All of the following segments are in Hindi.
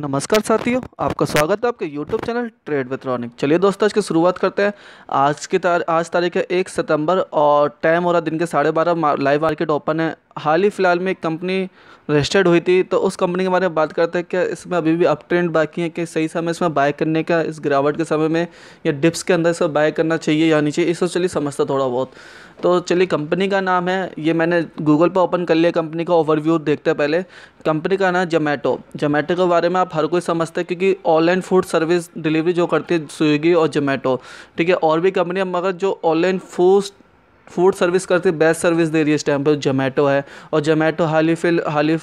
नमस्कार साथियों आपका स्वागत है आपके YouTube चैनल ट्रेड विथ्रॉनिक चलिए दोस्तों आज की शुरुआत करते हैं आज की तार आज तारीख है एक सितंबर और टाइम हो रहा दिन के साढ़े बारह लाइव मार्केट ओपन है हाल ही फ़िलहाल में एक कंपनी रजिस्टर्ड हुई थी तो उस कंपनी के बारे में बात करते हैं क्या इसमें अभी भी अप ट्रेंड बाकी है कि सही समय इसमें बाय करने का इस गिरावट के समय में या डिप्स के अंदर इसमें बाय करना चाहिए या नहीं चाहिए इसको चलिए समझता थोड़ा बहुत तो चलिए कंपनी का नाम है ये मैंने गूगल पर ओपन कर लिया कंपनी का ओवरव्यू देखते हैं पहले कंपनी का नाम जोमेटो जोमेटो के बारे में आप हर कोई समझते हैं क्योंकि ऑनलाइन फूड सर्विस डिलीवरी जो करती है स्विगी और जोमेटो ठीक है और भी कंपनी मगर जो ऑनलाइन फूड फूड सर्विस करते बेस्ट सर्विस दे रही है इस टाइम पर जोमेटो है और जोमेटो हाल ही फिल हाल ही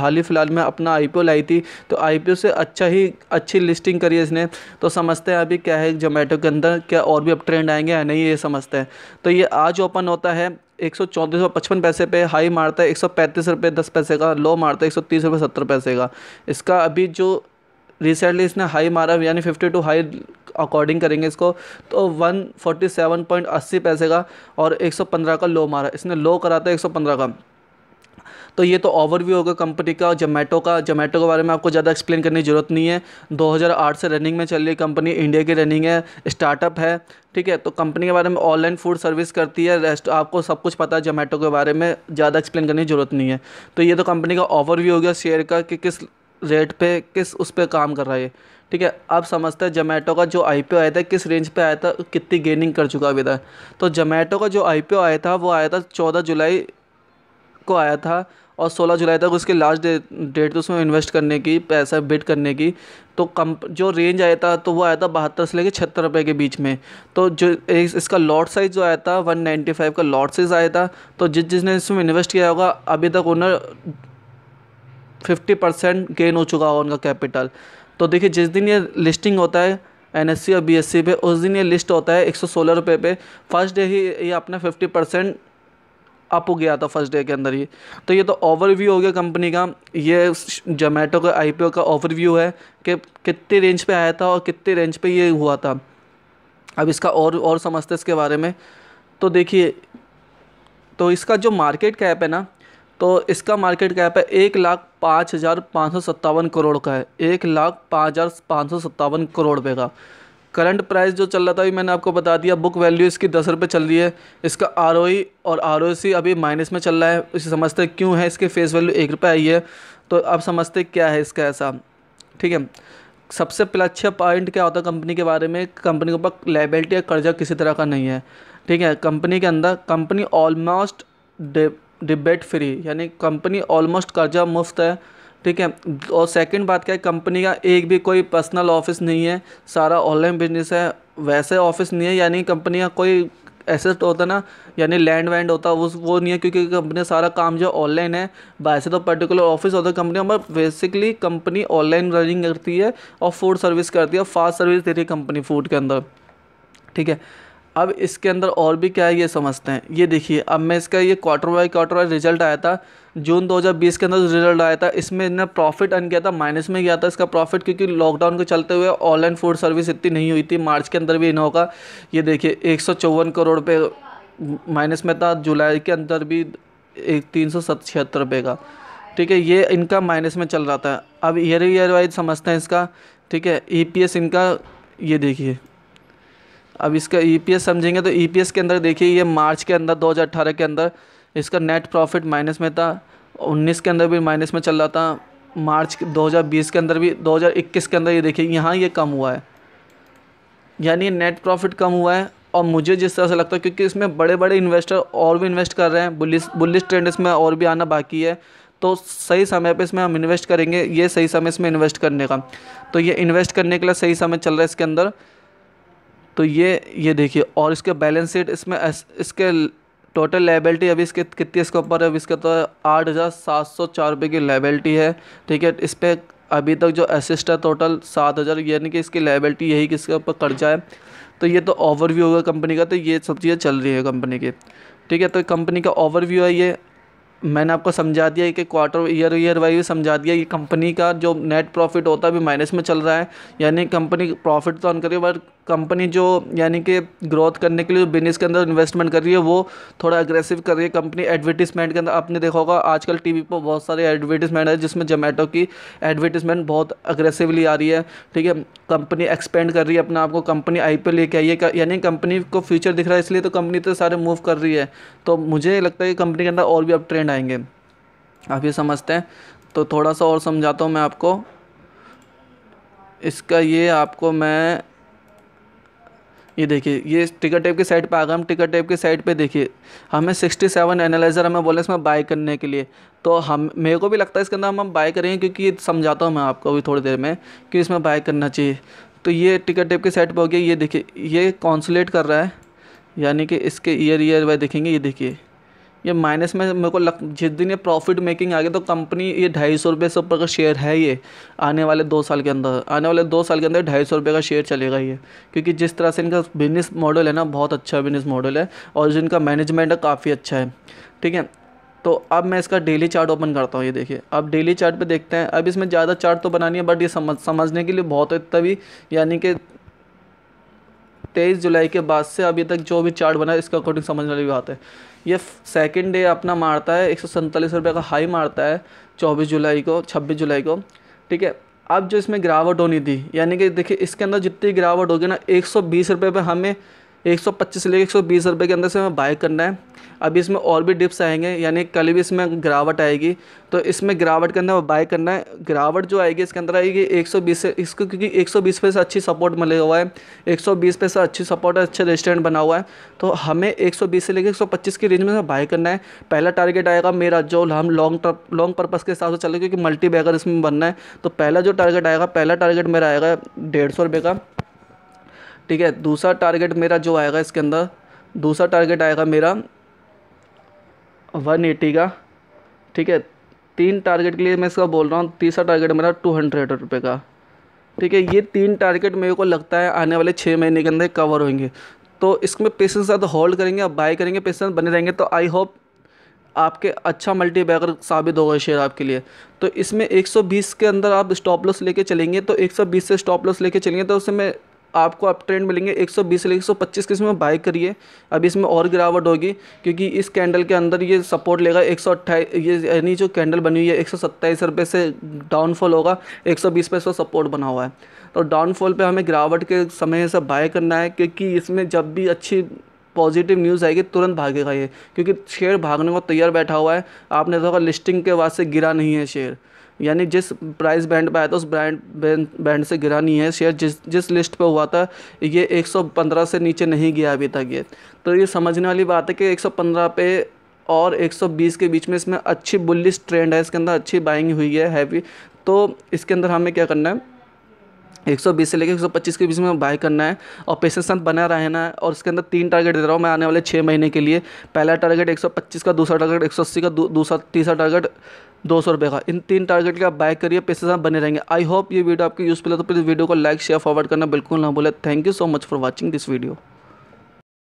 हाल ही फिलहाल में अपना आई लाई थी तो आई से अच्छा ही अच्छी लिस्टिंग करी है इसने तो समझते हैं अभी क्या है जोमेटो के अंदर क्या और भी अब ट्रेंड आएंगे या नहीं ये समझते हैं तो ये आज ओपन होता है एक सौ चौंतीस सौ पचपन पैसे पे हाई मारता है एक सौ पैंतीस रुपये दस पैसे का लो मारता है एक सौ तीस रुपये सत्तर पैसे का इसका अभी जो रिसेंटली इसने हाई मारा यानी फिफ्टी टू हाई अकॉर्डिंग करेंगे इसको तो 147.80 पैसे का और 115 का लो मारा इसने लो करा था 115 का तो ये तो ओवरव्यू होगा कंपनी का जोमेटो का जोमेटो के बारे में आपको ज़्यादा एक्सप्लेन करने की ज़रूरत नहीं है 2008 से रनिंग में चल रही कंपनी इंडिया की रनिंग है स्टार्टअप है ठीक है तो कंपनी के बारे में ऑनलाइन फूड सर्विस करती है रेस्ट आपको सब कुछ पता है जोमेटो के बारे में ज़्यादा एक्सप्लेन करने की ज़रूरत नहीं है तो ये तो कंपनी का ओवरव्यू हो गया शेयर का कि किस रेट पर किस उस पर काम कर रहा है ठीक है आप समझते हैं जोमेटो का जो आई पी आया था किस रेंज पे आया था कितनी गेनिंग कर चुका अभी तक तो जोमेटो का जो आई पी आया था वो आया था चौदह जुलाई को आया था और 16 जुलाई तक उसके लास्ट डे डेट तो उसमें इन्वेस्ट करने की पैसा बिट करने की तो कम जो रेंज आया था तो वो आया था बहत्तर से लेकर छहत्तर रुपये के बीच में तो जो इसका लॉट साइज़ जो आया था 195 का लॉट साइज़ आया था तो जिस जिसने इसमें इन्वेस्ट किया होगा अभी तक उन्हें फिफ्टी परसेंट गेन हो चुका होगा उनका कैपिटल तो देखिए जिस दिन ये लिस्टिंग होता है एन एस सी और बी एस सी पे उस दिन ये लिस्ट होता है एक सौ सोलह रुपये पे फर्स्ट डे ही ये अपना फिफ्टी परसेंट अप हो गया था फर्स्ट डे के अंदर ही तो ये तो ओवरव्यू हो गया कंपनी का ये जोमेटो का आई पी ओ का ओवरव्यू है कि कितने रेंज पे आया था और कितने रेंज पे ये हुआ था अब इसका और और समझते इसके बारे में तो देखिए तो इसका जो मार्केट कैप है ना तो इसका मार्केट कैप है एक लाख पाँच हज़ार पाँच सौ सत्तावन करोड़ का है एक लाख पाँच हज़ार पाँच सौ सत्तावन करोड़ रुपये का करंट प्राइस जो चल रहा था अभी मैंने आपको बता दिया बुक वैल्यू इसकी दस रुपये चल रही है इसका आर e और आर अभी माइनस में चल रहा है इसे समझते क्यों है इसकी फेस वैल्यू एक रुपये आई है तो आप समझते क्या है इसका ऐसा ठीक है सबसे पहला अच्छा पॉइंट क्या होता है कंपनी के बारे में कंपनी के ऊपर लाइबिलिटी या कर्जा किसी तरह का नहीं है ठीक है कंपनी के अंदर कंपनी ऑलमोस्ट डिबेट फ्री यानी कंपनी ऑलमोस्ट कर्जा मुफ्त है ठीक है और सेकंड बात क्या है कंपनी का एक भी कोई पर्सनल ऑफिस नहीं है सारा ऑनलाइन बिजनेस है वैसे ऑफिस नहीं है यानी कंपनी का कोई एसेट होता ना यानी लैंड वैंड होता वो वो नहीं है क्योंकि कंपनी सारा काम जो ऑनलाइन है वैसे तो पर्टिकुलर ऑफिस होता है कंपनी पर बेसिकली कंपनी ऑनलाइन रनिंग करती है और फूड सर्विस करती है फास्ट सर्विस दे रही है कंपनी फूड के अंदर ठीक है अब इसके अंदर और भी क्या है ये समझते हैं ये देखिए अब मैं इसका ये quarter by quarter wise result आया था जून 2020 के अंदर रिजल्ट आया था इसमें इन्हें प्रॉफिट अन किया था माइनस में गया था इसका प्रॉफिट क्योंकि लॉकडाउन के चलते हुए ऑनलाइन फूड सर्विस इतनी नहीं हुई थी मार्च के अंदर भी इन्हों का ये देखिए एक करोड़ पे माइनस में था जुलाई के अंदर भी एक तीन सौ छिहत्तर रुपये का ठीक है ये इनका माइनस में चल रहा था अब ईयर ईयर वाइज समझते हैं इसका ठीक है ई पी एस इनका ये देखिए अब इसका ईपीएस e समझेंगे तो ईपीएस e के अंदर देखिए ये मार्च के अंदर 2018 के अंदर इसका नेट प्रॉफिट माइनस में था 19 के अंदर भी माइनस में चल रहा था मार्च 2020 के अंदर भी 2021 के अंदर ये देखिए यहाँ ये कम हुआ है यानी नेट प्रॉफिट कम हुआ है और मुझे जिस तरह से लगता है क्योंकि इसमें बड़े बड़े इन्वेस्टर और भी इन्वेस्ट कर रहे हैं बुलिस बुलिस ट्रेंड इसमें और भी आना बाकी है तो सही समय पे इसमें हम इन्वेस्ट करेंगे ये सही समय इसमें इन्वेस्ट करने का तो ये इन्वेस्ट करने के लिए सही समय चल रहा है इसके अंदर तो ये ये देखिए और इसके बैलेंस शीट इसमें इसके टोटल लाइबिलिटी अभी इसके कितनी इसके ऊपर है अभी इसका तो आठ हज़ार सात सौ चार रुपये की लाइबिलिटी है ठीक है इस पर अभी तक जो असिस्ट है टोटल सात हज़ार यानी कि इसकी लाइबिलिटी यही कि इसके ऊपर कर्जा है तो ये तो ओवरव्यू होगा कंपनी का तो ये सब चीज़ें चल रही है कंपनी की ठीक है तो कंपनी का ओवरव्यू है ये मैंने आपको समझा दिया कि क्वार्टर ईयर ईयर वाइज समझा दिया कि कंपनी का जो नेट प्रॉफिट होता है अभी माइनस में चल रहा है यानी कंपनी प्रॉफिट तो ऑन करिए बट कंपनी जो यानी कि ग्रोथ करने के लिए बिजनेस के अंदर इन्वेस्टमेंट कर रही है वो थोड़ा अग्रेसिव कर रही है कंपनी एडवर्टीज़मेंट के अंदर आपने देखा होगा आजकल टीवी पर बहुत सारे एडवर्टीजमेंट है जिसमें जोमेटो की एडवर्टीजमेंट बहुत अग्रेसिवली आ रही है ठीक है कंपनी एक्सपेंड कर रही है आप आपको कंपनी आई पी लेके आई है यानी कंपनी को फ्यूचर दिख रहा है इसलिए तो कंपनी तो सारे मूव कर रही है तो मुझे लगता है कि कंपनी के अंदर और भी अब ट्रेंड आएंगे आप ये समझते हैं तो थोड़ा सा और समझाता हूँ मैं आपको इसका ये आपको मैं ये देखिए ये टिकट टेप की साइड पे आ गए हम टिकट टेप की साइड पे देखिए हमें 67 एनालाइज़र हमें बोले इसमें बाय करने के लिए तो हम मेरे को भी लगता है इसके अंदर हम हम बाय करेंगे क्योंकि ये समझाता हूँ मैं आपको अभी थोड़ी देर में कि इसमें बाय करना चाहिए तो ये टिकट टेप की साइड पर हो गया ये देखिए ये कॉन्सुलेट कर रहा है यानी कि इसके ईयर ईयर वाई देखेंगे ये देखिए ये माइनस में मेरे को लग जिस दिन ये प्रॉफिट मेकिंग आ गया तो कंपनी ये ढाई सौ रुपये से ऊपर का शेयर है ये आने वाले दो साल के अंदर आने वाले दो साल के अंदर ढाई सौ रुपये का शेयर चलेगा ये क्योंकि जिस तरह से इनका बिजनेस मॉडल है ना बहुत अच्छा बिजनेस मॉडल है और जो इनका मैनेजमेंट है काफ़ी अच्छा है ठीक है तो अब मैं इसका डेली चार्ट ओपन करता हूँ ये देखिए अब डेली चार्ट पे देखते हैं अब इसमें ज़्यादा चार्ट तो बनानी है बट ये समझ समझने के लिए बहुत है तभी यानी कि तेईस जुलाई के बाद से अभी तक जो भी चार्ट बना है इसके अकॉर्डिंग समझने वाली बात है ये सेकेंड डे अपना मारता है एक सौ रुपये का हाई मारता है चौबीस जुलाई को छब्बीस जुलाई को ठीक है अब जो इसमें गिरावट होनी थी यानी कि देखिए इसके अंदर जितनी गिरावट होगी ना एक सौ बीस रुपये पर हमें 125 से लेकर 120 रुपए के अंदर से हमें बाय करना है अभी इसमें और भी डिप्स आएंगे यानी कल भी इसमें गिरावट आएगी तो इसमें गिरावट के अंदर हमें बाय करना है गिरावट जो आएगी इसके अंदर आएगी 120 से इसको क्योंकि 120 पे से अच्छी सपोर्ट मिले हुआ है 120 पे से अच्छी सपोर्ट है अच्छा रेस्टोरेंट बना हुआ है तो हमें बीस से लेकर पच्चीस की रेंज में बाय करना है पहला टारगेट आएगा मेरा जो हम लॉन्ग टर्म लॉन्ग पर्पज़ के हिसाब से चले क्योंकि मल्टी बैगर इसमें बनना है तो पहला जो टारगेट आएगा पहला टारगेट मेरा आएगा डेढ़ सौ रुपये का ठीक है दूसरा टारगेट मेरा जो आएगा इसके अंदर दूसरा टारगेट आएगा मेरा वन एटी का ठीक है तीन टारगेट के लिए मैं इसका बोल रहा हूँ तीसरा टारगेट मेरा टू हंड्रेड रुपये का ठीक है ये तीन टारगेट मेरे को लगता है आने वाले छः महीने के अंदर कवर होंगे तो इसमें पेशेंस ज़्यादा होल्ड करेंगे आप बाय करेंगे पेशेंस बने रहेंगे तो आई होप आपके अच्छा मल्टी बैगर साबित होगा शेयर आपके लिए तो इसमें 120 के अंदर आप स्टॉप लॉस लेके चलेंगे तो 120 से स्टॉप लॉस लेके चलेंगे तो उसमें आपको अप ट्रेंड मिलेंगे 120 से लेकर 125 के इसमें बाय करिए अभी इसमें और गिरावट होगी क्योंकि इस कैंडल के अंदर ये सपोर्ट लेगा एक ये यानी जो कैंडल बनी हुई है एक रुपये से डाउनफॉल होगा एक सौ बीस इसका सपोर्ट बना हुआ है तो डाउनफॉल पर हमें गिरावट के समय से बाय करना है क्योंकि इसमें जब भी अच्छी पॉजिटिव न्यूज़ आएगी तुरंत भागेगा ये क्योंकि शेयर भागने को तैयार बैठा हुआ है आपने देखा लिस्टिंग के वास्ते से गिरा नहीं है शेयर यानी जिस प्राइस बैंड पर आया था उस ब्रांड बैंड से गिरा नहीं है शेयर जिस जिस लिस्ट पर हुआ था ये 115 से नीचे नहीं गया अभी तक ये तो ये समझने वाली बात है कि 115 पे और 120 के बीच में इसमें अच्छी बुलिस ट्रेंड है इसके अंदर अच्छी बाइंग हुई है हैवी तो इसके अंदर हमें क्या करना है 120 से लेकर 125 के बीच में बाय करना है और पेशेंस साथ बना रहना है और इसके अंदर तीन टारगेट दे रहा हूँ मैं आने वाले छः महीने के लिए पहला टारगेट 125 का दूसरा टारगेट 180 का दूसरा तीसरा टारगेट दो सौ रुपये का इन तीन टारगेट का बाय करिए पेशेंस साथ बने रहेंगे आई होप ये वीडियो आपकी यूज़फुल है तो प्लीज़ वीडियो को लाइक शेयर फॉरवर्ड करना बिल्कुल ना बोले thank you so much for watching this video